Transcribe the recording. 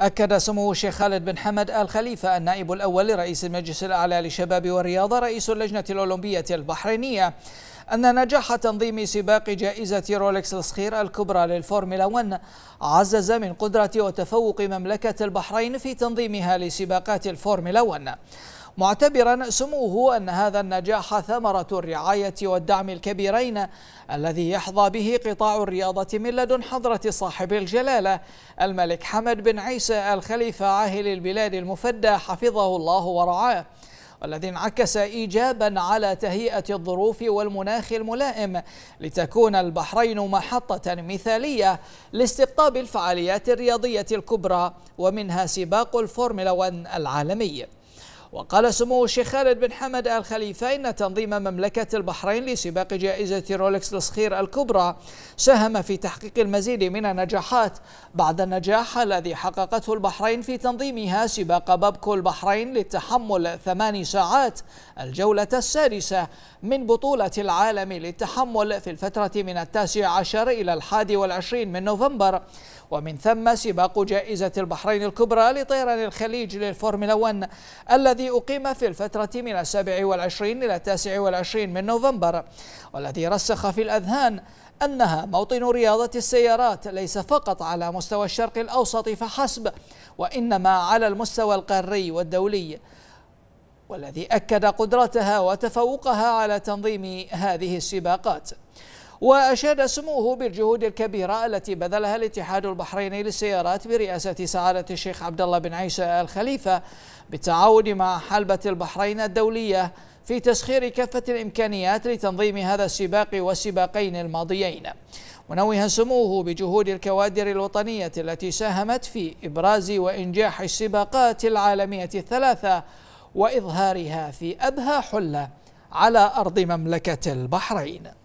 أكد سمو الشيخ خالد بن حمد آل خليفة النائب الأول لرئيس المجلس الأعلى للشباب والرياضة رئيس اللجنة الأولمبية البحرينية أن نجاح تنظيم سباق جائزة رولكس الصخير الكبرى للفورمولا 1 عزز من قدرة وتفوق مملكة البحرين في تنظيمها لسباقات الفورمولا 1 معتبرا سموه أن هذا النجاح ثمرة الرعاية والدعم الكبيرين الذي يحظى به قطاع الرياضة من لدن حضرة صاحب الجلالة الملك حمد بن عيسى الخليفة عاهل البلاد المفدى حفظه الله ورعاه والذي انعكس ايجابا على تهيئه الظروف والمناخ الملائم لتكون البحرين محطه مثاليه لاستقطاب الفعاليات الرياضيه الكبرى ومنها سباق الفورمولا 1 العالمي وقال سمو الشيخ خالد بن حمد آل خليفة إن تنظيم مملكة البحرين لسباق جائزة رولكس الصخير الكبرى ساهم في تحقيق المزيد من النجاحات بعد النجاح الذي حققته البحرين في تنظيمها سباق بابكو البحرين للتحمل ثماني ساعات الجولة السادسة من بطولة العالم للتحمل في الفترة من التاسع عشر إلى الحادي والعشرين من نوفمبر ومن ثم سباق جائزة البحرين الكبرى لطيران الخليج للفورمولا 1 الذي الذي أقيم في الفترة من السابع والعشرين إلى التاسع والعشرين من نوفمبر والذي رسخ في الأذهان أنها موطن رياضة السيارات ليس فقط على مستوى الشرق الأوسط فحسب وإنما على المستوى القاري والدولي والذي أكد قدرتها وتفوقها على تنظيم هذه السباقات وأشاد سموه بالجهود الكبيرة التي بذلها الاتحاد البحريني للسيارات برئاسة سعادة الشيخ عبد الله بن عيسى الخليفة بالتعاون مع حلبة البحرين الدولية في تسخير كافة الإمكانيات لتنظيم هذا السباق والسباقين الماضيين منوها سموه بجهود الكوادر الوطنية التي ساهمت في إبراز وإنجاح السباقات العالمية الثلاثة وإظهارها في أبهى حلة على أرض مملكة البحرين